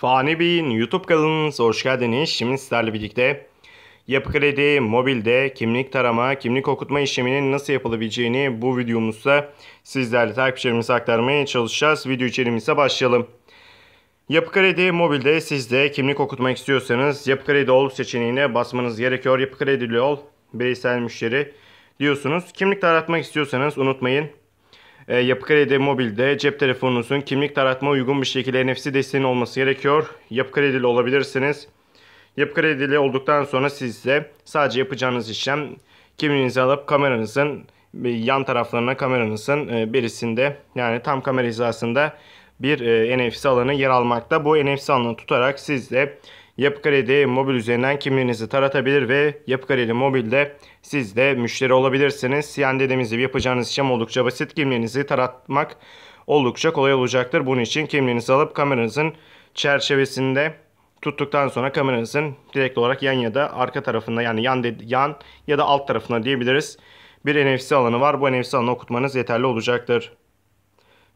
Fani Bey'in YouTube kanalınıza hoş geldiniz. Şimdi sizlerle birlikte yapı kredi, mobilde kimlik tarama, kimlik okutma işleminin nasıl yapılabileceğini bu videomuzda sizlerle takipçilerimize aktarmaya çalışacağız. Video içeriğimize başlayalım. Yapı Kredi mobilde sizde kimlik okutmak istiyorsanız Yapı Kredi Ol seçeneğine basmanız gerekiyor. Yapı Kredili Ol bireysel müşteri diyorsunuz. Kimlik taratmak istiyorsanız unutmayın e, Yapı Kredi Mobil'de cep telefonunuzun kimlik taratma uygun bir şekilde NFC desteğinin olması gerekiyor. Yapı Kredili olabilirsiniz. Yapı Kredili olduktan sonra sizde sadece yapacağınız işlem kimliğinizi alıp kameranızın e, yan taraflarına kameranızın e, birisinde yani tam kamera hizasında bir e, NFC alanı yer almakta. Bu NFC alanı tutarak siz de Yapı Kredi mobil üzerinden kimliğinizi taratabilir ve Yapı Kredi mobilde siz de müşteri olabilirsiniz. Yani dediğimiz gibi yapacağınız işlem oldukça basit. Kimliğinizi taratmak oldukça kolay olacaktır. Bunun için kimliğinizi alıp kameranızın çerçevesinde tuttuktan sonra kameranızın direkt olarak yan ya da arka tarafında yani yan yan ya da alt tarafına diyebiliriz. Bir NFC alanı var. Bu NFC alanı okutmanız yeterli olacaktır.